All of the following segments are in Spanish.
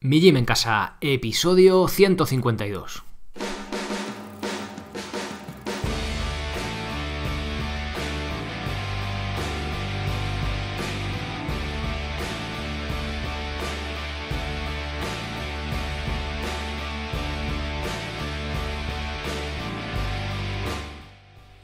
Mi Gym en Casa, episodio 152.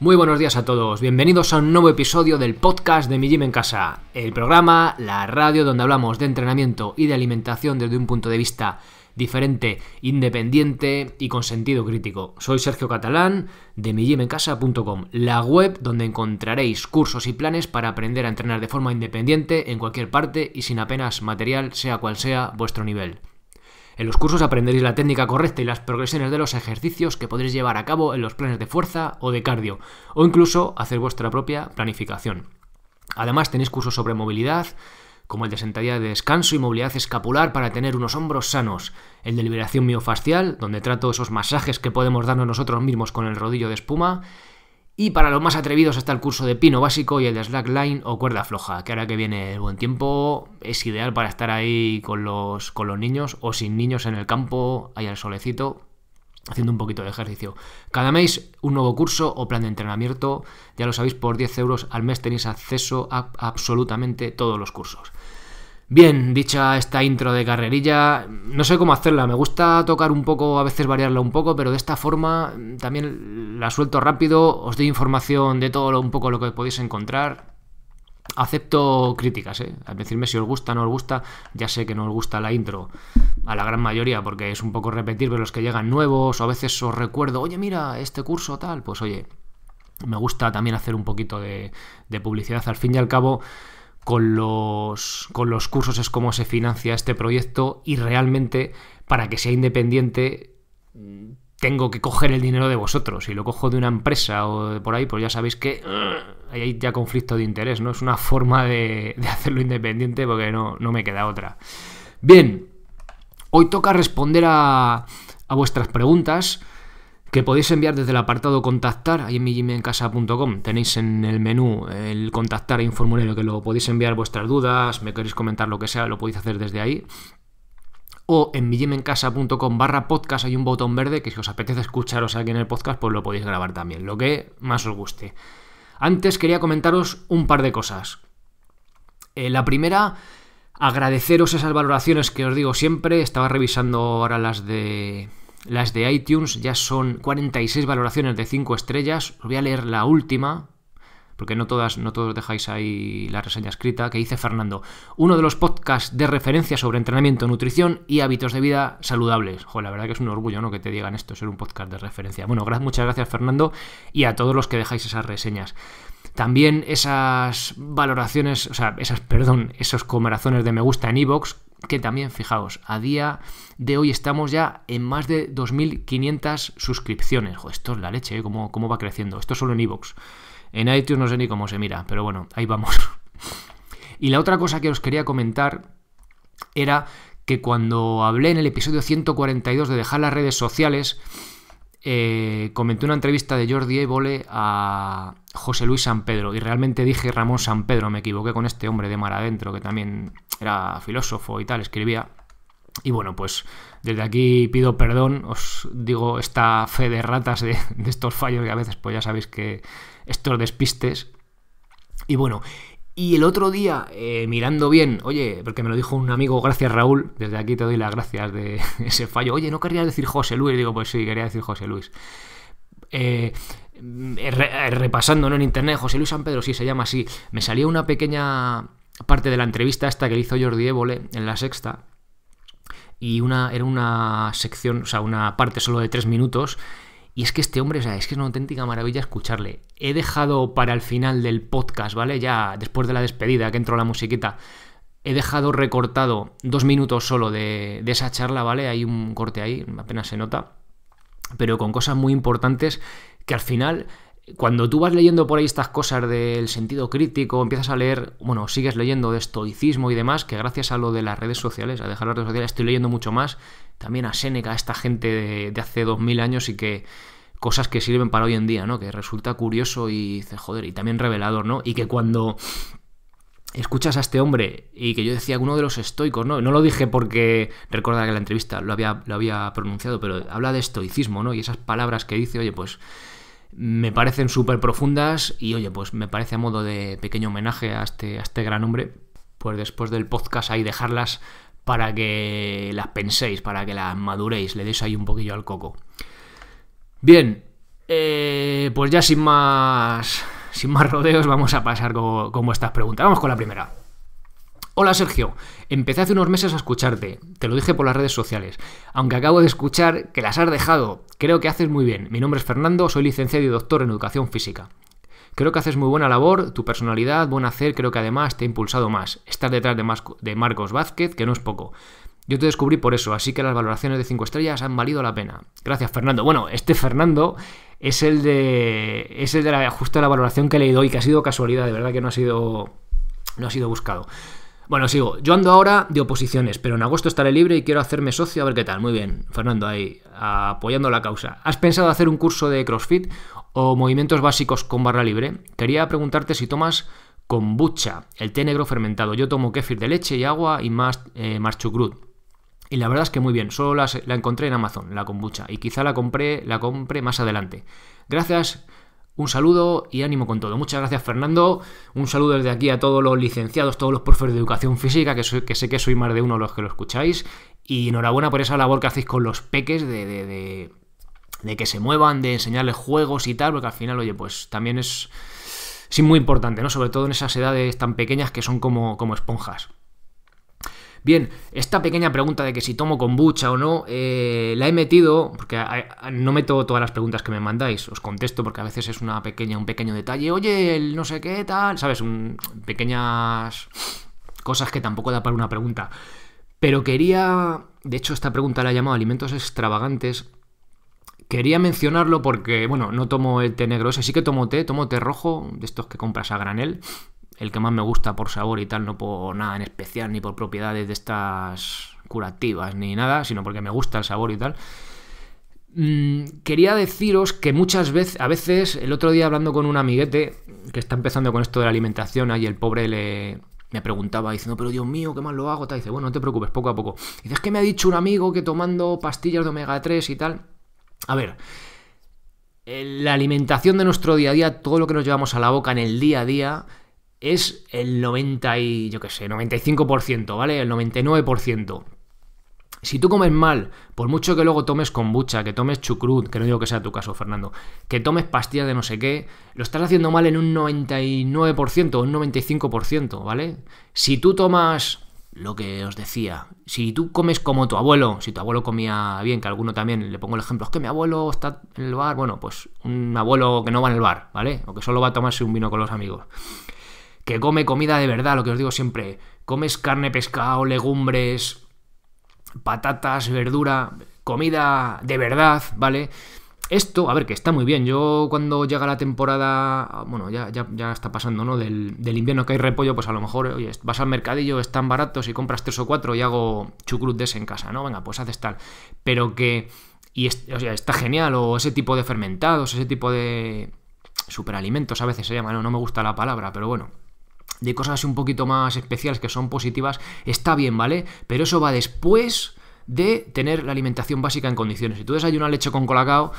Muy buenos días a todos, bienvenidos a un nuevo episodio del podcast de Mi Gym en Casa, el programa, la radio donde hablamos de entrenamiento y de alimentación desde un punto de vista diferente, independiente y con sentido crítico. Soy Sergio Catalán de MiGymEnCasa.com, la web donde encontraréis cursos y planes para aprender a entrenar de forma independiente en cualquier parte y sin apenas material, sea cual sea vuestro nivel. En los cursos aprenderéis la técnica correcta y las progresiones de los ejercicios que podréis llevar a cabo en los planes de fuerza o de cardio, o incluso hacer vuestra propia planificación. Además tenéis cursos sobre movilidad, como el de sentadilla de descanso y movilidad escapular para tener unos hombros sanos, el de liberación miofascial, donde trato esos masajes que podemos darnos nosotros mismos con el rodillo de espuma, y para los más atrevidos está el curso de pino básico y el de slackline o cuerda floja, que ahora que viene el buen tiempo es ideal para estar ahí con los, con los niños o sin niños en el campo, ahí al solecito, haciendo un poquito de ejercicio. Cada mes un nuevo curso o plan de entrenamiento, ya lo sabéis, por 10 euros al mes tenéis acceso a absolutamente todos los cursos. Bien, dicha esta intro de carrerilla, no sé cómo hacerla, me gusta tocar un poco, a veces variarla un poco, pero de esta forma mm, también la suelto rápido, os doy información de todo lo, un poco lo que podéis encontrar. Acepto críticas, ¿eh? Al decirme si os gusta o no os gusta, ya sé que no os gusta la intro a la gran mayoría porque es un poco repetir, pero los que llegan nuevos o a veces os recuerdo, oye mira, este curso tal, pues oye, me gusta también hacer un poquito de, de publicidad, al fin y al cabo con los, con los cursos es cómo se financia este proyecto y realmente para que sea independiente tengo que coger el dinero de vosotros. y lo cojo de una empresa o de por ahí, pues ya sabéis que uh, hay ya conflicto de interés, ¿no? Es una forma de, hacerlo independiente porque no, me queda otra. Bien, hoy toca responder a vuestras preguntas que podéis enviar desde el apartado contactar, ahí en migimencasa.com, tenéis en el menú el contactar y un formulario que lo podéis enviar vuestras dudas, me queréis comentar lo que sea, lo podéis hacer desde ahí o en miyemencasa.com barra podcast hay un botón verde que si os apetece escucharos aquí en el podcast pues lo podéis grabar también, lo que más os guste. Antes quería comentaros un par de cosas. Eh, la primera, agradeceros esas valoraciones que os digo siempre, estaba revisando ahora las de las de iTunes ya son 46 valoraciones de 5 estrellas. Os voy a leer la última, porque no todas, no todos dejáis ahí la reseña escrita, que dice Fernando. Uno de los podcasts de referencia sobre entrenamiento, nutrición y hábitos de vida saludables. la verdad que es un orgullo, ¿no? Que te digan esto, ser un podcast de referencia. Bueno, muchas gracias, Fernando, y a todos los que dejáis esas reseñas. También esas valoraciones, o sea, esas, perdón, esos comerazones de me gusta en iVoox, que también, fijaos, a día de hoy estamos ya en más de 2.500 suscripciones. esto es la leche, ¿eh? ¿Cómo, ¿Cómo, va creciendo? Esto solo en iVoox. En iTunes no sé ni cómo se mira, pero bueno, ahí vamos. y la otra cosa que os quería comentar era que cuando hablé en el episodio 142 de dejar las redes sociales, eh, comenté una entrevista de Jordi Évole a José Luis San Pedro y realmente dije Ramón San Pedro, me equivoqué con este hombre de mar adentro que también era filósofo y tal, escribía. Y bueno, pues desde aquí pido perdón, os digo esta fe de ratas de, de estos fallos que a veces pues ya sabéis que estos despistes. Y bueno, y el otro día, eh, mirando bien, oye, porque me lo dijo un amigo, gracias Raúl, desde aquí te doy las gracias de ese fallo. Oye, ¿no quería decir José Luis? Digo, pues sí, quería decir José Luis. Eh, eh, repasando en internet, José Luis San Pedro, sí, se llama así. Me salió una pequeña parte de la entrevista esta que le hizo Jordi Évole en la sexta. Y una, era una sección, o sea, una parte solo de tres minutos y es que este hombre, o sea, es que es una auténtica maravilla escucharle. He dejado para el final del podcast, ¿vale? Ya después de la despedida que entró la musiquita, he dejado recortado dos minutos solo de, de esa charla, ¿vale? Hay un corte ahí, apenas se nota, pero con cosas muy importantes que al final cuando tú vas leyendo por ahí estas cosas del sentido crítico, empiezas a leer, bueno, sigues leyendo de estoicismo y demás, que gracias a lo de las redes sociales, a dejar las redes sociales, estoy leyendo mucho más. También a Séneca, a esta gente de, hace hace mil años y que cosas que sirven para hoy en día, ¿no? Que resulta curioso y, joder, y también revelador, ¿no? Y que cuando escuchas a este hombre y que yo decía uno de los estoicos, ¿no? No lo dije porque recuerda que la entrevista lo había, lo había pronunciado, pero habla de estoicismo, ¿no? Y esas palabras que dice, oye, pues me parecen súper profundas y oye, pues me parece a modo de pequeño homenaje a este, a este gran hombre, pues después del podcast ahí dejarlas para que las penséis, para que las maduréis, le deis ahí un poquillo al coco. Bien, eh, pues ya sin más, sin más rodeos vamos a pasar con, con vuestras preguntas. Vamos con la primera. Hola Sergio, empecé hace unos meses a escucharte, te lo dije por las redes sociales, aunque acabo de escuchar que las has dejado, creo que haces muy bien. Mi nombre es Fernando, soy licenciado y doctor en educación física. Creo que haces muy buena labor, tu personalidad, buen hacer, creo que además te ha impulsado más. estar detrás de, Marcos Vázquez, que no es poco. Yo te descubrí por eso, así que las valoraciones de 5 estrellas han valido la pena. Gracias, Fernando. Bueno, este Fernando es el de. es el de la justa la valoración que le doy, que ha sido casualidad, de verdad que no ha sido. no ha sido buscado. Bueno, sigo. Yo ando ahora de oposiciones, pero en agosto estaré libre y quiero hacerme socio a ver qué tal. Muy bien, Fernando, ahí, apoyando la causa. ¿Has pensado hacer un curso de CrossFit o movimientos básicos con barra libre? Quería preguntarte si tomas kombucha, el té negro fermentado. Yo tomo kéfir de leche y agua y más, eh, Y la verdad es que muy bien, solo la encontré en Amazon, la kombucha, y quizá la compré, la compré más adelante. Gracias un saludo y ánimo con todo. Muchas gracias Fernando. Un saludo desde aquí a todos los licenciados, todos los profesores de educación física, que, sé que soy más de uno los que lo escucháis. Y enhorabuena por esa labor que hacéis con los peques de, que se muevan, de enseñarles juegos y tal, porque al final, oye, pues también es, sí muy importante, ¿no? Sobre todo en esas edades tan pequeñas que son como, como esponjas. Bien, esta pequeña pregunta de que si tomo kombucha o no, eh, la he metido, porque no meto todas las preguntas que me mandáis, os contesto porque a veces es una pequeña, un pequeño detalle, oye, el no sé qué tal, ¿sabes? pequeñas cosas que tampoco da para una pregunta. Pero quería, de hecho esta pregunta la he llamado alimentos extravagantes, Quería mencionarlo porque, bueno, no tomo el té negro ese, sí que tomo té, tomo té rojo, de estos que compras a granel, el que más me gusta por sabor y tal, no por nada en especial, ni por propiedades de estas curativas, ni nada, sino porque me gusta el sabor y tal. Mm, quería deciros que muchas veces, a veces, el otro día hablando con un amiguete que está empezando con esto de la alimentación, ahí el pobre le, me preguntaba diciendo, pero Dios mío, ¿qué más lo hago? dice, bueno, no te preocupes, poco a poco. Dices es que me ha dicho un amigo que tomando pastillas de omega 3 y tal. A ver, la alimentación de nuestro día a día, todo lo que nos llevamos a la boca en el día a día, es el 90 y, yo qué sé, 95%, ¿vale? El 99%. Si tú comes mal, por mucho que luego tomes kombucha, que tomes chucrut, que no digo que sea tu caso, Fernando, que tomes pastillas de no sé qué, lo estás haciendo mal en un 99% un 95%, ¿vale? Si tú tomas lo que os decía, si tú comes como tu abuelo, si tu abuelo comía bien, que alguno también le pongo el ejemplo, es que mi abuelo está en el bar, bueno, pues un abuelo que no va en el bar, ¿vale? O que solo va a tomarse un vino con los amigos que come comida de verdad, lo que os digo siempre, comes carne, pescado, legumbres, patatas, verdura, comida de verdad, ¿vale? Esto, a ver, que está muy bien. Yo cuando llega la temporada, bueno, ya, ya, está pasando, ¿no? Del, invierno que hay repollo, pues a lo mejor oye, vas al mercadillo, están baratos y compras tres o cuatro y hago chucrut en casa, ¿no? Venga, pues haces tal. Pero que, y o sea, está genial, o ese tipo de fermentados, ese tipo de superalimentos a veces se llama, no, no me gusta la palabra, pero bueno, de cosas un poquito más especiales que son positivas, está bien, ¿vale? Pero eso va después de tener la alimentación básica en condiciones. Si tú desayunas leche con colacao,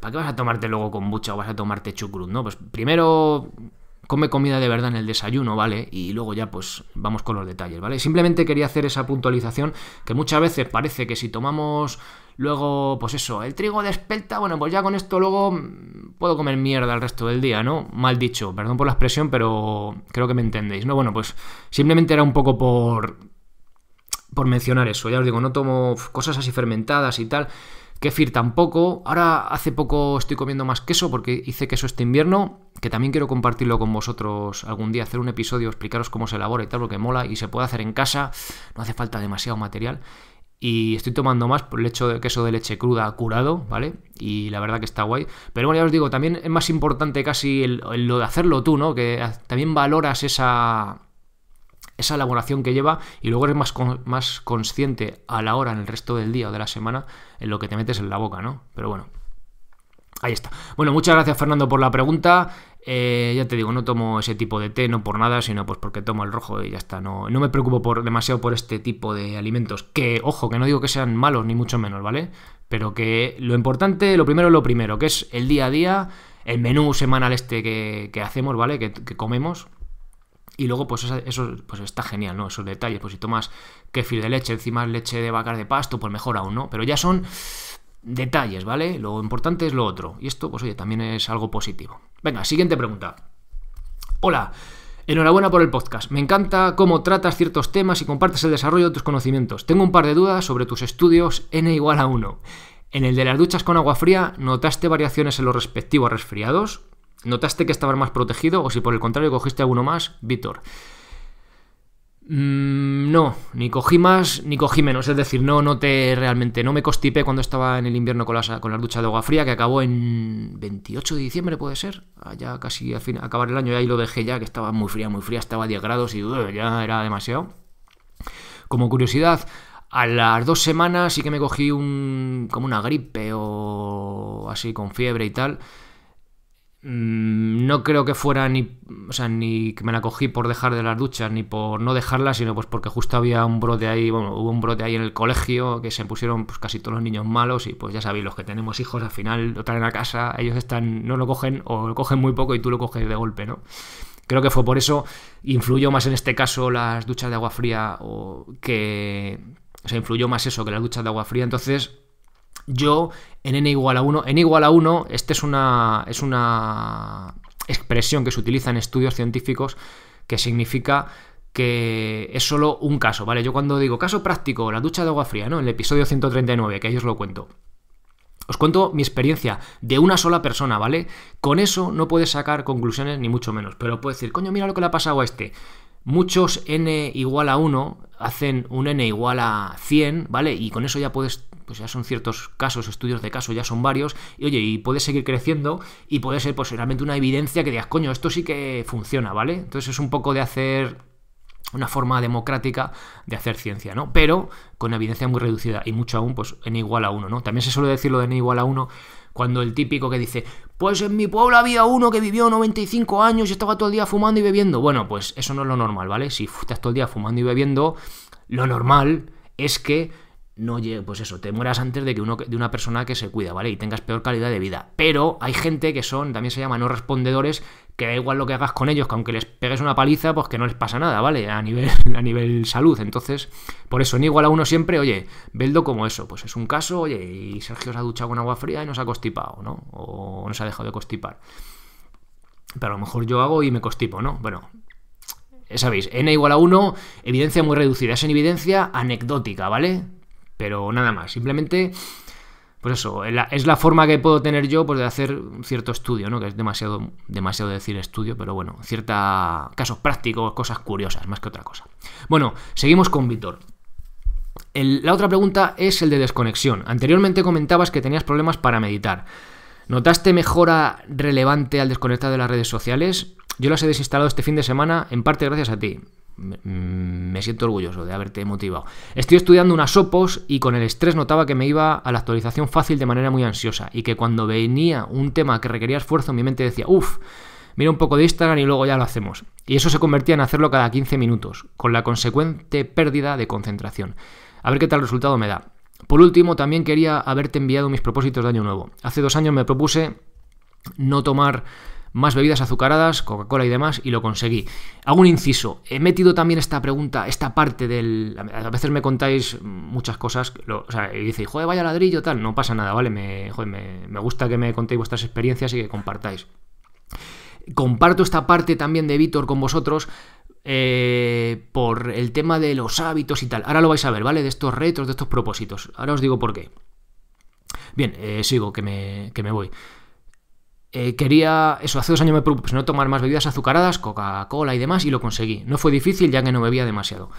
¿para qué vas a tomarte luego kombucha o vas a tomarte chucrut, no? Pues primero come comida de verdad en el desayuno, ¿vale? Y luego ya pues vamos con los detalles, ¿vale? Simplemente quería hacer esa puntualización que muchas veces parece que si tomamos Luego, pues eso, el trigo de espelta, bueno, pues ya con esto luego mm, puedo comer mierda el resto del día, ¿no? Mal dicho, perdón por la expresión, pero creo que me entendéis, ¿no? Bueno, pues simplemente era un poco por, por mencionar eso, ya os digo, no tomo cosas así fermentadas y tal, kefir tampoco, ahora hace poco estoy comiendo más queso porque hice queso este invierno, que también quiero compartirlo con vosotros algún día, hacer un episodio, explicaros cómo se elabora y tal, que mola y se puede hacer en casa, no hace falta demasiado material. Y estoy tomando más por el hecho de queso de leche cruda curado, ¿vale? Y la verdad que está guay. Pero bueno, ya os digo, también es más importante casi lo de hacerlo tú, ¿no? Que también valoras esa, esa elaboración que lleva y luego eres más, más consciente a la hora en el resto del día o de la semana en lo que te metes en la boca, ¿no? Pero bueno, Ahí está. Bueno, muchas gracias Fernando por la pregunta. Eh, ya te digo, no tomo ese tipo de té, no por nada, sino pues porque tomo el rojo y ya está. No, no me preocupo por, demasiado por este tipo de alimentos. Que, ojo, que no digo que sean malos, ni mucho menos, ¿vale? Pero que lo importante, lo primero es lo primero, que es el día a día, el menú semanal este que, hacemos, ¿vale? que, comemos. Y luego, pues eso, pues está genial, ¿no? Esos detalles. Pues si tomas kefir de leche, encima leche de vaca de pasto, pues mejor aún, ¿no? Pero ya son detalles, ¿vale? Lo importante es lo otro. Y esto, pues oye, también es algo positivo. Venga, siguiente pregunta. Hola. Enhorabuena por el podcast. Me encanta cómo tratas ciertos temas y compartes el desarrollo de tus conocimientos. Tengo un par de dudas sobre tus estudios N igual a 1. En el de las duchas con agua fría, ¿notaste variaciones en los respectivos resfriados? ¿Notaste que estabas más protegido o si por el contrario cogiste alguno más? Víctor. Mm, no, ni cogí más ni cogí menos. Es decir, no te realmente, no me costipé cuando estaba en el invierno con, las, con la ducha de agua fría, que acabó en 28 de diciembre, puede ser. Ya casi a fin, acabar el año, y ahí lo dejé ya, que estaba muy fría, muy fría, estaba a 10 grados y uh, ya era demasiado. Como curiosidad, a las dos semanas sí que me cogí un, como una gripe o así con fiebre y tal. Mm, no creo que fuera ni, o sea, ni que me la cogí por dejar de las duchas, ni por no dejarlas, sino pues porque justo había un brote ahí, bueno, hubo un brote ahí en el colegio que se pusieron pues casi todos los niños malos y pues ya sabéis, los que tenemos hijos al final lo traen a casa, ellos están, no lo cogen o lo cogen muy poco y tú lo coges de golpe, ¿no? Creo que fue por eso, influyó más en este caso las duchas de agua fría o que... O influyó más eso que las duchas de agua fría, entonces yo en n igual a 1, n igual a 1, esta es una, es una expresión que se utiliza en estudios científicos que significa que es solo un caso, ¿vale? Yo cuando digo caso práctico, la ducha de agua fría, ¿no? En el episodio 139, que ahí os lo cuento. Os cuento mi experiencia de una sola persona, ¿vale? Con eso no puedes sacar conclusiones ni mucho menos, pero puedes decir, coño, mira lo que le ha pasado a este. Muchos n igual a 1 hacen un n igual a 100, ¿vale? Y con eso ya puedes ya son ciertos casos, estudios de caso, ya son varios, y oye, y puede seguir creciendo y puede ser pues realmente una evidencia que digas, coño, esto sí que funciona, ¿vale? Entonces es un poco de hacer una forma democrática de hacer ciencia, ¿no? Pero con evidencia muy reducida y mucho aún, pues en igual a uno, ¿no? También se suele decir lo de en igual a uno cuando el típico que dice, pues en mi pueblo había uno que vivió 95 años y estaba todo el día fumando y bebiendo. Bueno, pues eso no es lo normal, ¿vale? Si estás todo el día fumando y bebiendo, lo normal es que no pues eso, te mueras antes de que uno, de una persona que se cuida, ¿vale? Y tengas peor calidad de vida. Pero hay gente que son, también se llama no respondedores, que da igual lo que hagas con ellos, que aunque les pegues una paliza, pues que no les pasa nada, ¿vale? A nivel, a nivel salud. Entonces, por eso, N igual a uno siempre, oye, Beldo como eso, pues es un caso, oye, y Sergio se ha duchado con agua fría y se ha constipado, ¿no? O se ha dejado de constipar. Pero a lo mejor yo hago y me constipo, ¿no? Bueno, sabéis, n igual a 1, evidencia muy reducida. Es en evidencia anecdótica, ¿vale? Pero nada más, simplemente, pues eso, es la forma que puedo tener yo pues, de hacer cierto estudio, ¿no? Que es demasiado, demasiado decir estudio, pero bueno, cierta casos prácticos, cosas curiosas, más que otra cosa. Bueno, seguimos con Víctor. la otra pregunta es el de desconexión. Anteriormente comentabas que tenías problemas para meditar. ¿Notaste mejora relevante al desconectar de las redes sociales? Yo las he desinstalado este fin de semana, en parte gracias a ti me siento orgulloso de haberte motivado. Estoy estudiando unas opos y con el estrés notaba que me iba a la actualización fácil de manera muy ansiosa y que cuando venía un tema que requería esfuerzo mi mente decía, uff, mira un poco de Instagram y luego ya lo hacemos. Y eso se convertía en hacerlo cada 15 minutos, con la consecuente pérdida de concentración. A ver qué tal resultado me da. Por último, también quería haberte enviado mis propósitos de año nuevo. Hace dos años me propuse no tomar más bebidas azucaradas, Coca-Cola y demás, y lo conseguí. Hago un inciso, he metido también esta pregunta, esta parte del... A veces me contáis muchas cosas, o sea, y dices, joder, vaya ladrillo, tal, no pasa nada, ¿vale? Me, gusta que me contéis vuestras experiencias y que compartáis. Comparto esta parte también de Víctor con vosotros, eh, por el tema de los hábitos y tal. Ahora lo vais a ver, ¿vale? De estos retos, de estos propósitos. Ahora os digo por qué. Bien, eh, sigo, que me, que me voy. Eh, quería, eso, hace dos años me propuse pues, no tomar más bebidas azucaradas, Coca-Cola y demás, y lo conseguí. No fue difícil ya que no bebía demasiado.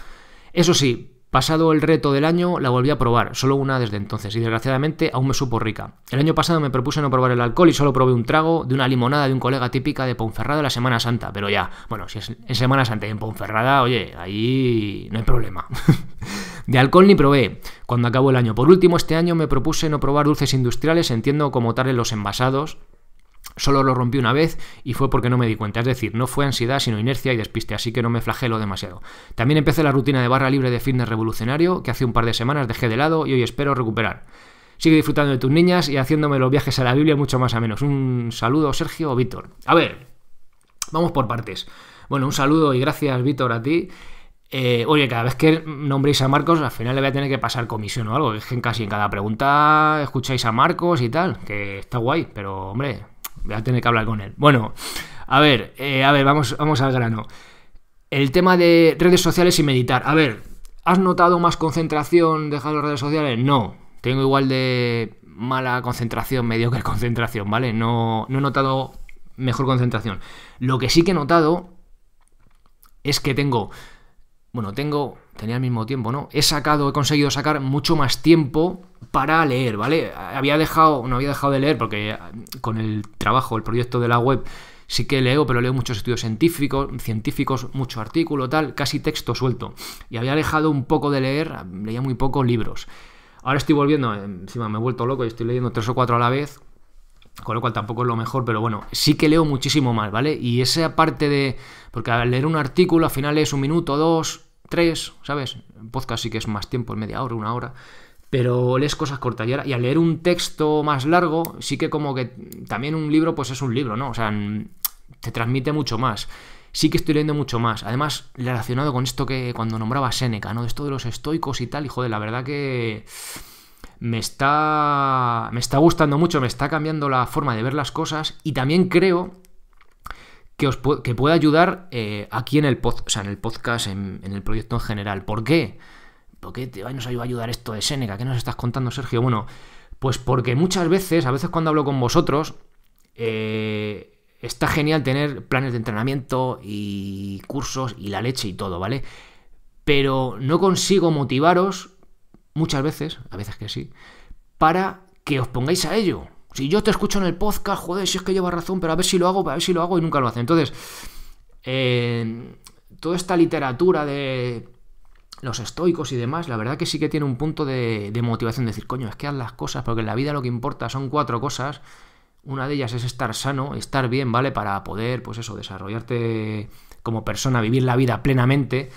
Eso sí, pasado el reto del año, la volví a probar, solo una desde entonces, y desgraciadamente aún me supo rica. El año pasado me propuse no probar el alcohol y solo probé un trago de una limonada de un colega típica de Ponferrada la Semana Santa, pero ya, bueno, si es en Semana Santa y en Ponferrada, oye, ahí no hay problema. De alcohol ni probé cuando acabó el año. Por último, este año me propuse no probar dulces industriales, entiendo como tales los envasados, Solo lo rompí una vez y fue porque no me di cuenta, es decir, no fue ansiedad sino inercia y despiste, así que no me flagelo demasiado. También empecé la rutina de barra libre de fitness revolucionario que hace un par de semanas dejé de lado y hoy espero recuperar. Sigue disfrutando de tus niñas y haciéndome los viajes a la Biblia mucho más a menos. Un saludo, Sergio o Víctor. A ver, vamos por partes. Bueno, un saludo y gracias, Víctor, a ti. Eh, oye, cada vez que nombréis a Marcos, al final le voy a tener que pasar comisión o algo. Es que casi en cada pregunta escucháis a Marcos y tal, que está guay, pero hombre, voy a tener que hablar con él. Bueno, a ver, eh, a ver, vamos, vamos al grano. El tema de redes sociales y meditar. A ver, ¿has notado más concentración dejando las redes sociales? No. Tengo igual de mala concentración, medio que concentración, ¿vale? No, no he notado mejor concentración. Lo que sí que he notado es que tengo. Bueno, tengo tenía el mismo tiempo, ¿no? He sacado, he conseguido sacar mucho más tiempo para leer, ¿vale? Había dejado, no había dejado de leer porque eh, con el trabajo, el proyecto de la web, sí que leo, pero leo muchos estudios científicos, científicos, mucho artículo, tal, casi texto suelto. Y había dejado un poco de leer, leía muy pocos libros. Ahora estoy volviendo, eh, encima me he vuelto loco y estoy leyendo tres o cuatro a la vez, con lo cual tampoco es lo mejor, pero bueno, sí que leo muchísimo más, ¿vale? Y esa parte de, porque al leer un artículo al final es un minuto, dos, ¿sabes? podcast sí que es más tiempo, media hora, una hora. Pero lees cosas cortas. Y, ahora, y al leer un texto más largo, sí que como que también un libro, pues es un libro, ¿no? O sea, te transmite mucho más. Sí que estoy leyendo mucho más. Además, relacionado con esto que cuando nombraba Séneca, ¿no? Esto de los estoicos y tal, hijo de la verdad que me está, me está gustando mucho, me está cambiando la forma de ver las cosas y también creo que, pueda ayudar eh, aquí en el, en el podcast, en, el proyecto en general. ¿Por qué? ¿Por qué te, nos ayuda a ayudar esto de Seneca? ¿Qué nos estás contando, Sergio? Bueno, pues porque muchas veces, a veces cuando hablo con vosotros, eh, está genial tener planes de entrenamiento y cursos y la leche y todo, ¿vale? Pero no consigo motivaros, muchas veces, a veces que sí, para que os pongáis a ello. Si yo te escucho en el podcast, joder, si es que lleva razón, pero a ver si lo hago, a ver si lo hago y nunca lo hace. Entonces, eh, toda esta literatura de los estoicos y demás, la verdad que sí que tiene un punto de, motivación, decir, coño, es que haz las cosas, porque en la vida lo que importa son cuatro cosas. Una de ellas es estar sano, estar bien, ¿vale? Para poder, pues eso, desarrollarte como persona, vivir la vida plenamente.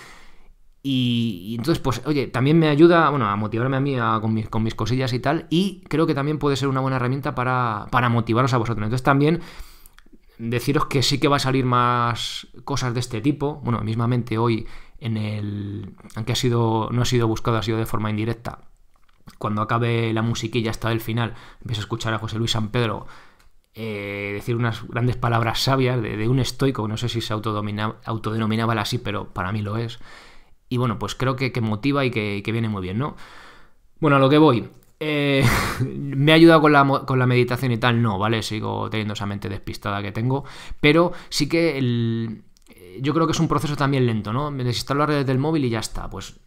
Y, entonces, pues, oye, también me ayuda, a motivarme a mí con, mis, cosillas y tal. Y creo que también puede ser una buena herramienta para, para motivaros a vosotros. Entonces también deciros que sí que va a salir más cosas de este tipo. Bueno, mismamente hoy en el... aunque ha sido, no ha sido buscado, ha sido de forma indirecta. Cuando acabe la musiquilla hasta el final, empiezo a escuchar a José Luis San Pedro eh, decir unas grandes palabras sabias de, de, un estoico, no sé si se autodenominaba así, pero para mí lo es. Y bueno, pues creo que, motiva y que, viene muy bien, ¿no? Bueno, a lo que voy. Eh, ¿Me ha ayudado con la, con la, meditación y tal? No, ¿vale? Sigo teniendo esa mente despistada que tengo. Pero sí que eh, yo creo que es un proceso también lento, ¿no? Me desinstalo las redes del móvil y ya está. Pues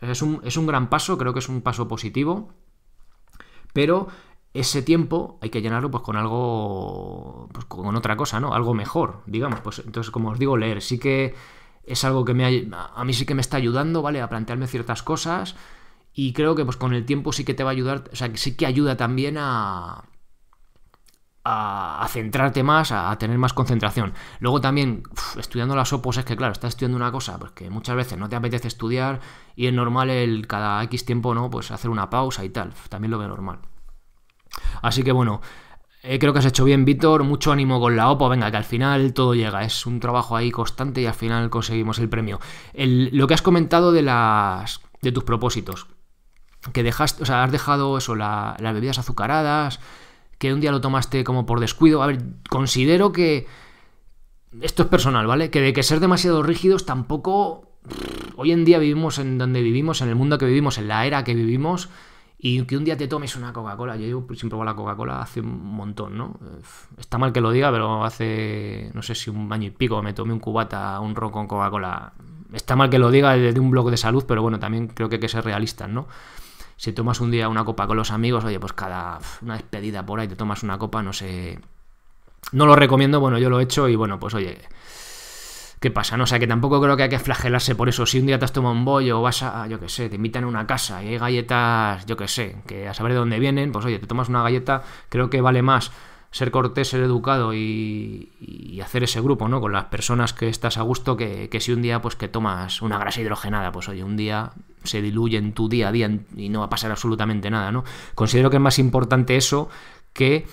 es un, gran paso, creo que es un paso positivo. Pero ese tiempo hay que llenarlo pues con algo pues, con otra cosa, ¿no? Algo mejor, digamos, pues entonces como os digo, leer sí que es algo que me a mí sí que me está ayudando, ¿vale? A plantearme ciertas cosas y creo que pues con el tiempo sí que te va a ayudar, o sea, sí que ayuda también a, a, centrarte más, a, tener más concentración. Luego también, estudiando las opos, es que claro, estás estudiando una cosa, pues que muchas veces no te apetece estudiar y es normal el cada X tiempo, ¿no? Pues hacer una pausa y tal, también lo veo normal. Así que bueno, eh, creo que has hecho bien, Víctor. Mucho ánimo con la Opo. Venga, que al final todo llega. Es un trabajo ahí constante y al final conseguimos el premio. lo que has comentado de, las, de tus propósitos. Que dejaste, o sea, has dejado eso, las bebidas azucaradas, que un día lo tomaste como por descuido. A ver, considero que. Esto es personal, ¿vale? Que de que ser demasiado rígidos tampoco. Hoy en día vivimos en donde vivimos, en el mundo que vivimos, en la era que vivimos y que un día te tomes una Coca-Cola. Yo pues, siempre voy a la Coca-Cola hace un montón, ¿no? Está mal que lo diga, pero hace, no sé si un año y pico me tomé un cubata, un ron con Coca-Cola. Está mal que lo diga desde un blog de salud, pero bueno, también creo que hay que ser realistas, ¿no? Si tomas un día una copa con los amigos, oye, pues cada una despedida por ahí te tomas una copa, no sé. No lo recomiendo, bueno, yo lo he hecho y bueno, pues oye, ¿Qué pasa? No, o sea, que tampoco creo que hay que flagelarse por eso. Si un día te has tomado un bollo o vas a, ah, yo qué sé, te invitan a una casa y hay galletas, yo qué sé, que a saber de dónde vienen, pues oye, te tomas una galleta, creo que vale más ser cortés, ser educado y, y, hacer ese grupo, ¿no? Con las personas que estás a gusto, que, que, si un día, pues que tomas una grasa hidrogenada, pues oye, un día se diluye en tu día a día y no va a pasar absolutamente nada, ¿no? Considero que es más importante eso que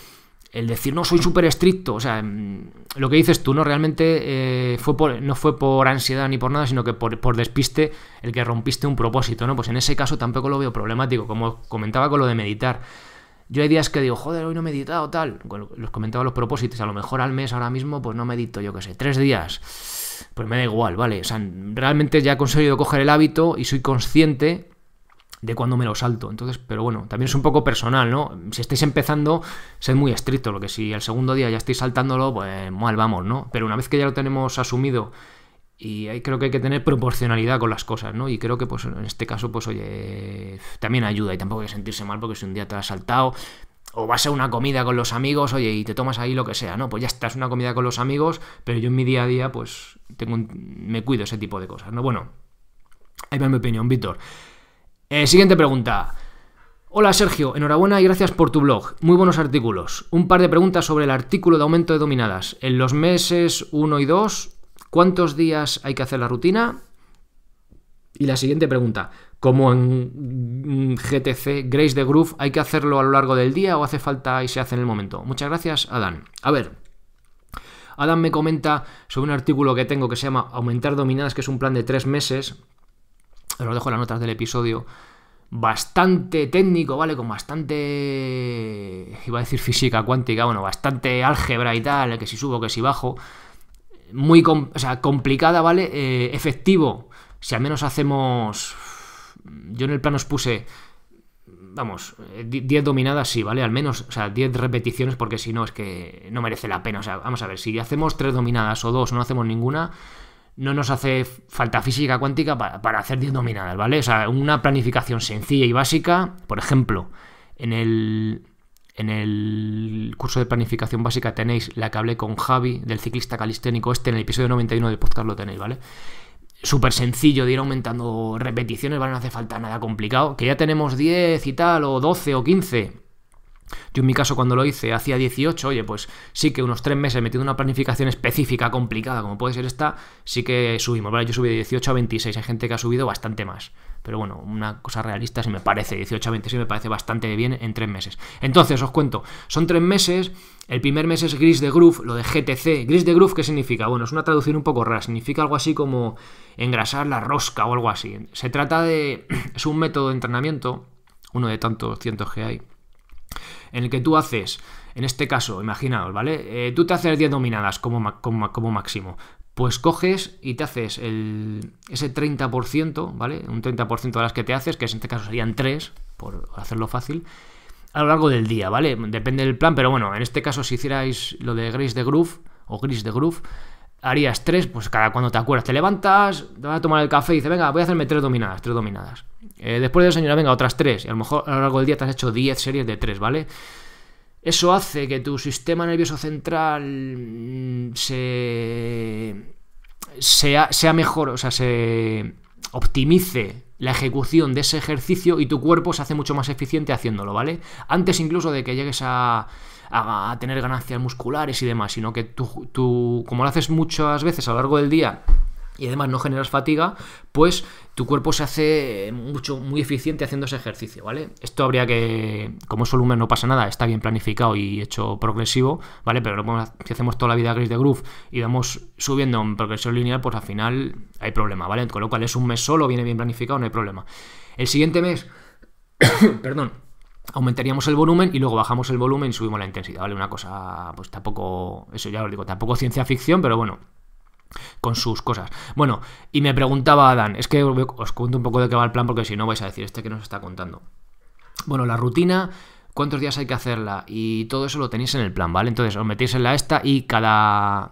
el decir, no, soy súper estricto, o sea, mm, lo que dices tú, ¿no? Realmente eh, fue por, no fue por ansiedad ni por nada, sino que por, por, despiste el que rompiste un propósito, ¿no? Pues en ese caso tampoco lo veo problemático, como comentaba con lo de meditar. Yo hay días que digo, joder, hoy no he meditado, tal. los comentaba los propósitos, a lo mejor al mes ahora mismo, pues no medito, yo qué sé, tres días. Pues me da igual, ¿vale? O sea, realmente ya he conseguido coger el hábito y soy consciente de cuándo me lo salto. Entonces, pero bueno, también es un poco personal, ¿no? Si estáis empezando, sed muy estricto, lo que si el segundo día ya estáis saltándolo, pues mal vamos, ¿no? Pero una vez que ya lo tenemos asumido y ahí creo que hay que tener proporcionalidad con las cosas, ¿no? Y creo que pues en este caso, pues oye, también ayuda y tampoco hay que sentirse mal porque si un día te has saltado o vas a una comida con los amigos, oye, y te tomas ahí lo que sea, ¿no? Pues ya estás una comida con los amigos, pero yo en mi día a día, pues, tengo me cuido ese tipo de cosas, ¿no? Bueno, ahí va mi opinión, Víctor. Eh, siguiente pregunta. Hola Sergio, enhorabuena y gracias por tu blog. Muy buenos artículos. Un par de preguntas sobre el artículo de aumento de dominadas. En los meses 1 y 2, ¿cuántos días hay que hacer la rutina? Y la siguiente pregunta, como en GTC Grace de Groove, ¿hay que hacerlo a lo largo del día o hace falta y se hace en el momento? Muchas gracias, Adán. A ver, Adam me comenta sobre un artículo que tengo que se llama Aumentar dominadas, que es un plan de tres meses, os lo dejo las notas del episodio, bastante técnico, ¿vale? Con bastante, iba a decir física cuántica, bueno, bastante álgebra y tal, que si subo, que si bajo, muy o sea, complicada, ¿vale? Eh, efectivo, si al menos hacemos, yo en el plano os puse... Vamos, 10 dominadas sí, ¿vale? Al menos, o sea, 10 repeticiones porque si no es que no merece la pena. O sea, vamos a ver, si hacemos 3 dominadas o 2 no hacemos ninguna, no nos hace falta física cuántica para, hacer 10 dominadas, ¿vale? O sea, una planificación sencilla y básica, por ejemplo, en el, en el curso de planificación básica tenéis la que hablé con Javi del ciclista calisténico, este en el episodio 91 del podcast lo tenéis, ¿vale? Súper sencillo de ir aumentando repeticiones, ¿vale? No hace falta nada complicado, que ya tenemos 10 y tal, o 12 o 15, yo en mi caso cuando lo hice hacía 18, oye, pues sí que unos 3 meses metiendo una planificación específica, complicada, como puede ser esta, sí que subimos, Yo subí de 18 a 26, hay gente que ha subido bastante más. Pero bueno, una cosa realista si me parece, 18 a 26 me parece bastante bien en 3 meses. Entonces, os cuento, son 3 meses, el primer mes es Gris de Groove, lo de GTC. Gris de Groove, ¿qué significa? Bueno, es una traducción un poco rara, significa algo así como engrasar la rosca o algo así. Se trata de... es un método de entrenamiento, uno de tantos cientos que hay en el que tú haces, en este caso, imaginaos, ¿vale? Eh, tú te haces 10 dominadas como, como, máximo, pues coges y te haces el, ese 30%, ¿vale? Un 30% de las que te haces, que en este caso serían 3, por hacerlo fácil, a lo largo del día, ¿vale? Depende del plan, pero bueno, en este caso si hicierais lo de Grace de Groove o Gris de Groove, harías 3, pues cada cuando te acuerdas, te levantas, te vas a tomar el café y dices, venga, voy a hacerme 3 dominadas, 3 dominadas. Eh, después de señora venga, otras tres. Y a lo mejor a lo largo del día te has hecho 10 series de tres, ¿vale? Eso hace que tu sistema nervioso central mm, se. sea, mejor, o sea, se optimice la ejecución de ese ejercicio y tu cuerpo se hace mucho más eficiente haciéndolo, ¿vale? Antes incluso de que llegues a, a, tener ganancias musculares y demás, sino que tú, como lo haces muchas veces a lo largo del día, y además no generas fatiga, pues tu cuerpo se hace mucho, muy eficiente haciendo ese ejercicio, ¿vale? Esto habría que, como es volumen no pasa nada, está bien planificado y hecho progresivo, ¿vale? Pero si hacemos toda la vida gris de groove y vamos subiendo en progresión lineal, pues al final hay problema, ¿vale? Con lo cual es un mes solo, viene bien planificado, no hay problema. El siguiente mes, perdón, aumentaríamos el volumen y luego bajamos el volumen y subimos la intensidad, ¿vale? Una cosa, pues tampoco, eso ya lo digo, tampoco ciencia ficción, pero bueno, con sus cosas. Bueno, y me preguntaba Adán, es que os cuento un poco de qué va el plan porque si no vais a decir este que nos está contando. Bueno, la rutina, cuántos días hay que hacerla y todo eso lo tenéis en el plan, ¿vale? Entonces os metéis en la esta y cada...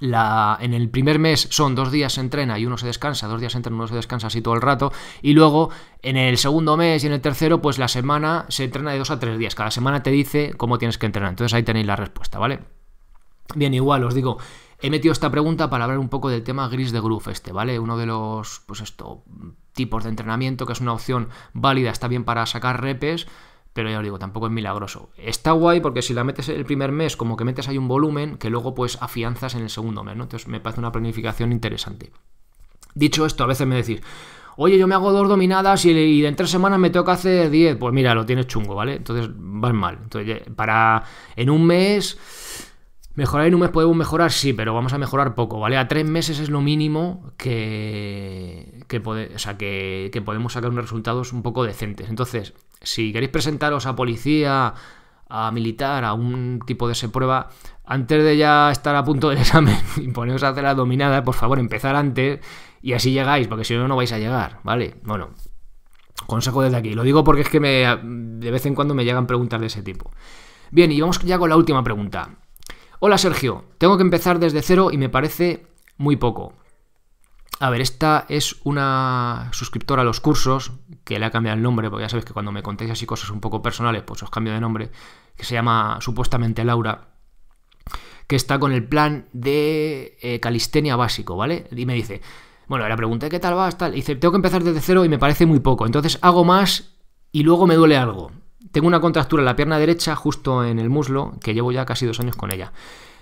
La, en el primer mes son dos días se entrena y uno se descansa, dos días se entrena, uno se descansa así todo el rato, y luego en el segundo mes y en el tercero, pues la semana se entrena de dos a tres días, cada semana te dice cómo tienes que entrenar, entonces ahí tenéis la respuesta, ¿vale? Bien, igual os digo, He metido esta pregunta para hablar un poco del tema gris de groove este, ¿vale? Uno de los, pues esto, tipos de entrenamiento que es una opción válida, está bien para sacar repes, pero ya os digo, tampoco es milagroso. Está guay porque si la metes el primer mes, como que metes ahí un volumen que luego pues afianzas en el segundo mes, ¿no? Entonces me parece una planificación interesante. Dicho esto, a veces me decís, oye, yo me hago dos dominadas y, en tres semanas me toca hacer diez. Pues mira, lo tienes chungo, ¿vale? Entonces van mal. Entonces, para en un mes Mejorar en un mes podemos mejorar, sí, pero vamos a mejorar poco, ¿vale? A tres meses es lo mínimo que, que, sea, que, podemos sacar unos resultados un poco decentes. Entonces, si queréis presentaros a policía, a militar, a un tipo de ese prueba, antes de ya estar a punto del examen y poneros a hacer la dominada, por favor, empezar antes y así llegáis, porque si no, no vais a llegar, ¿vale? Bueno, consejo desde aquí. Lo digo porque es que me, de vez en cuando me llegan preguntas de ese tipo. Bien, y vamos ya con la última pregunta. Hola Sergio, tengo que empezar desde cero y me parece muy poco. A ver, esta es una suscriptora a los cursos, que le ha cambiado el nombre, porque ya sabes que cuando me contéis así cosas un poco personales, pues os cambio de nombre, que se llama supuestamente Laura, que está con el plan de eh, calistenia básico, ¿vale? Y me dice, bueno, la pregunta ¿qué tal vas? Y dice, tengo que empezar desde cero y me parece muy poco, entonces hago más y luego me duele algo. Tengo una contractura en la pierna derecha, justo en el muslo, que llevo ya casi dos años con ella.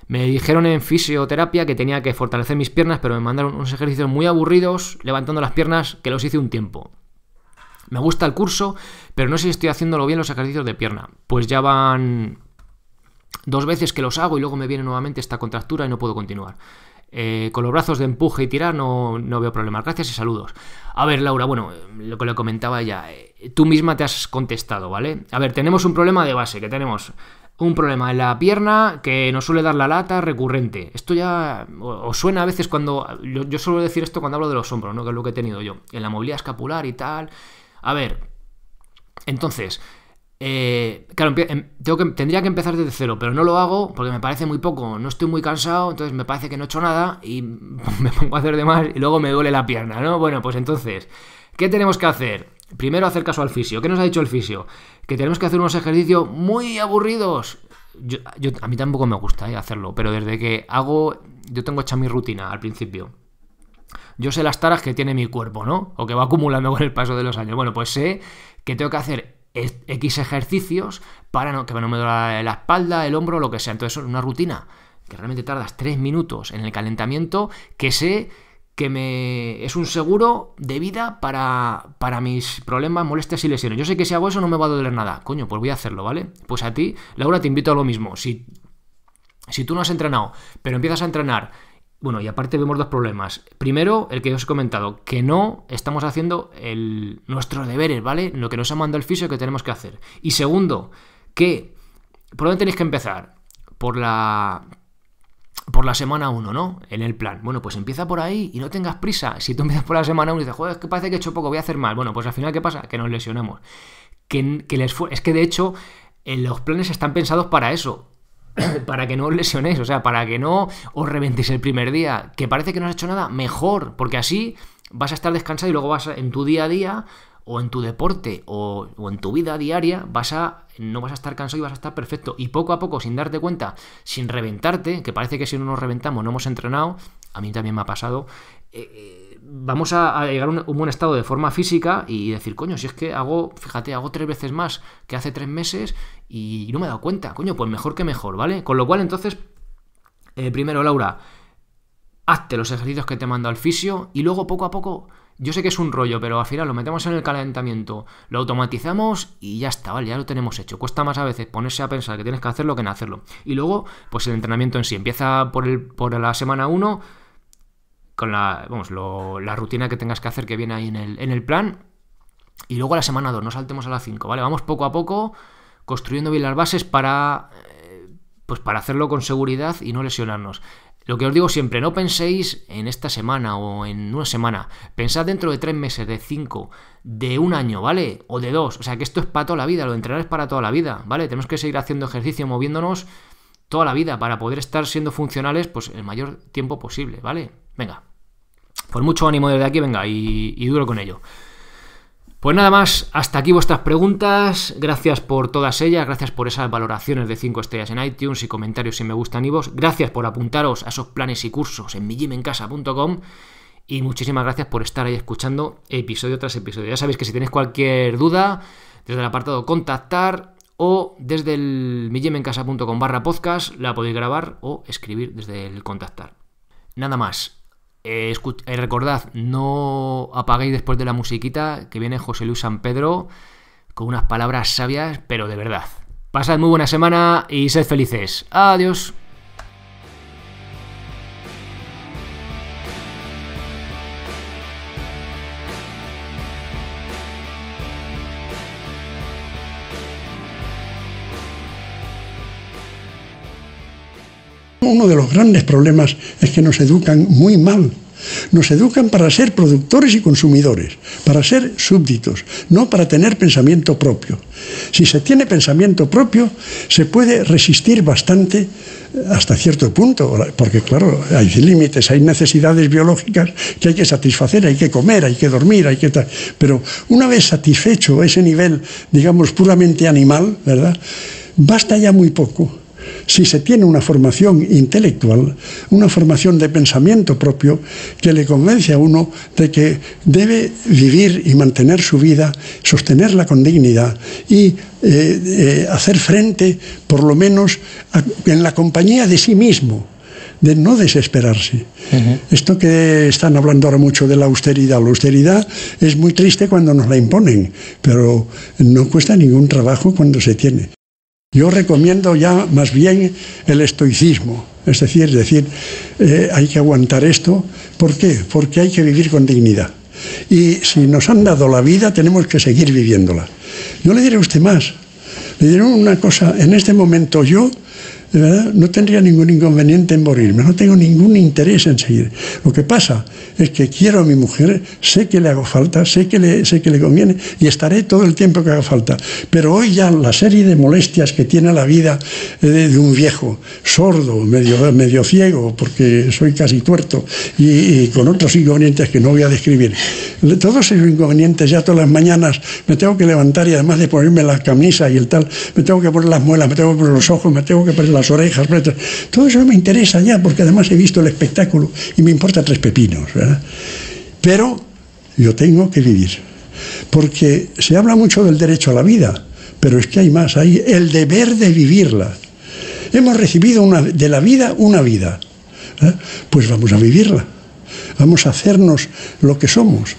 Me dijeron en fisioterapia que tenía que fortalecer mis piernas, pero me mandaron unos ejercicios muy aburridos, levantando las piernas, que los hice un tiempo. Me gusta el curso, pero no sé si estoy haciéndolo bien los ejercicios de pierna. Pues ya van dos veces que los hago y luego me viene nuevamente esta contractura y no puedo continuar. Eh, con los brazos de empuje y tirar no, veo problema. Gracias y saludos. A ver, Laura, bueno, eh, lo que le comentaba ya, eh, tú misma te has contestado, ¿vale? A ver, tenemos un problema de base, que tenemos un problema en la pierna que nos suele dar la lata recurrente. Esto ya os suena a veces cuando... Yo, yo suelo decir esto cuando hablo de los hombros, ¿no? Que es lo que he tenido yo. En la movilidad escapular y tal. A ver, entonces... Eh, claro, em, tengo que, tendría que empezar desde cero, pero no lo hago porque me parece muy poco, no estoy muy cansado, entonces me parece que no he hecho nada y me pongo a hacer de más y luego me duele la pierna, ¿no? Bueno, pues entonces, ¿qué tenemos que hacer? Primero hacer caso al fisio. ¿Qué nos ha dicho el fisio? Que tenemos que hacer unos ejercicios muy aburridos. Yo, a mí tampoco me gusta eh, hacerlo, pero desde que hago, yo tengo hecha mi rutina al principio. Yo sé las taras que tiene mi cuerpo, ¿no? O que va acumulando con el paso de los años. Bueno, pues sé que tengo que hacer X ejercicios para no, que no me duela la espalda, el hombro, lo que sea. Entonces, una rutina que realmente tardas 3 minutos en el calentamiento, que sé que me es un seguro de vida para, para mis problemas, molestias y lesiones. Yo sé que si hago eso no me va a doler nada. Coño, pues voy a hacerlo, ¿vale? Pues a ti, Laura, te invito a lo mismo. Si, si tú no has entrenado, pero empiezas a entrenar bueno, y aparte vemos dos problemas. Primero, el que os he comentado, que no estamos haciendo el, nuestros deberes, ¿vale? Lo que nos ha mandado el fisio que tenemos que hacer. Y segundo, que ¿por dónde tenéis que empezar? Por la por la semana 1, ¿no? En el plan. Bueno, pues empieza por ahí y no tengas prisa. Si tú empiezas por la semana 1 y dices, joder, es que parece que he hecho poco, voy a hacer mal. Bueno, pues al final, ¿qué pasa? Que nos lesionamos. Que, es que de hecho, eh, los planes están pensados para eso. para que no os lesionéis, o sea, para que no os reventéis el primer día, que parece que no has hecho nada, mejor, porque así vas a estar descansado y luego vas en tu día a día o en tu deporte o, en tu vida diaria vas a no vas a estar cansado y vas a estar perfecto y poco a poco sin darte cuenta sin reventarte que parece que si no nos reventamos no hemos entrenado a mí también me ha pasado eh, eh vamos a, llegar a un, buen estado de forma física y decir, coño, si es que hago, fíjate, hago tres veces más que hace tres meses y no me he dado cuenta, coño, pues mejor que mejor, ¿vale? Con lo cual, entonces, eh, primero, Laura, hazte los ejercicios que te mando al fisio y luego poco a poco yo sé que es un rollo, pero al final lo metemos en el calentamiento, lo automatizamos y ya está, ¿vale? Ya lo tenemos hecho. Cuesta más a veces ponerse a pensar que tienes que hacerlo que en hacerlo. Y luego, pues el entrenamiento en sí. Empieza por, por la semana 1 con la, vamos, lo, la rutina que tengas que hacer que viene ahí en el, en el plan. Y luego a la semana 2, no saltemos a la 5, ¿vale? Vamos poco a poco construyendo bien las bases para, eh, pues para hacerlo con seguridad y no lesionarnos. Lo que os digo siempre, no penséis en esta semana o en una semana, pensad dentro de tres meses, de cinco, de un año, ¿vale? O de dos, o sea que esto es para toda la vida, lo de entrenar es para toda la vida, ¿vale? Tenemos que seguir haciendo ejercicio, moviéndonos toda la vida para poder estar siendo funcionales pues el mayor tiempo posible, ¿vale? Venga, por pues mucho ánimo desde aquí, venga, y, duro con ello. Pues nada más, hasta aquí vuestras preguntas. Gracias por todas ellas, gracias por esas valoraciones de 5 estrellas en iTunes y comentarios si me gustan y vos. Gracias por apuntaros a esos planes y cursos en migimencasa.com y muchísimas gracias por estar ahí escuchando episodio tras episodio. Ya sabéis que si tenéis cualquier duda, desde el apartado contactar, o desde el millemencasa.com barra podcast la podéis grabar o escribir desde el contactar. Nada más. Eh, eh, recordad, no apaguéis después de la musiquita que viene José Luis San Pedro con unas palabras sabias, pero de verdad. Pasad muy buena semana y sed felices. Adiós. uno de los grandes problemas es que nos educan muy mal. Nos educan para ser productores y consumidores, para ser súbditos, no para tener pensamiento propio. Si se tiene pensamiento propio, se puede resistir bastante eh, hasta cierto punto, porque claro, hay límites, hay necesidades biológicas que hay que satisfacer, hay que comer, hay que dormir, hay que Pero una vez satisfecho ese nivel, digamos, puramente animal, ¿verdad? Basta ya muy poco si se tiene una formación intelectual, una formación de pensamiento propio que le convence a uno de que debe vivir y mantener su vida, sostenerla con dignidad y eh, eh, hacer frente, por lo menos, en la compañía de sí mismo de no desesperarse. Esto que están hablando ahora mucho de la austeridad. La austeridad es muy triste cuando nos la imponen, pero no cuesta ningún trabajo cuando se tiene. Yo recomiendo ya más bien el estoicismo, es decir, decir eh, hay que aguantar esto. ¿Por qué? Porque hay que vivir con dignidad. Y si nos han dado la vida, tenemos que seguir viviéndola. Yo le diré a usted más. Le diré una cosa. En este momento yo, no tendría ningún inconveniente en morirme. No tengo ningún interés en seguir. Lo que pasa es que quiero a mi mujer, sé que le hago falta, sé que le, sé que le conviene y estaré todo el tiempo que haga falta. Pero hoy ya la serie de molestias que tiene la vida eh, de, un viejo, sordo, medio, medio ciego, porque soy casi tuerto, y, con otros inconvenientes que no voy a describir. Todos esos inconvenientes, ya todas las mañanas me tengo que levantar y además de ponerme la camisa y el tal, me tengo que poner las muelas, me tengo que poner los ojos, me tengo que poner las orejas, todo eso me interesa ya, porque además he visto el espectáculo y me importa tres pepinos. ¿verdad? Pero yo tengo que vivir. Porque se habla mucho del derecho a la vida, pero es que hay más, hay el deber de vivirla. Hemos recibido de la vida una vida. ¿eh? Pues vamos a vivirla. Vamos a hacernos lo que somos.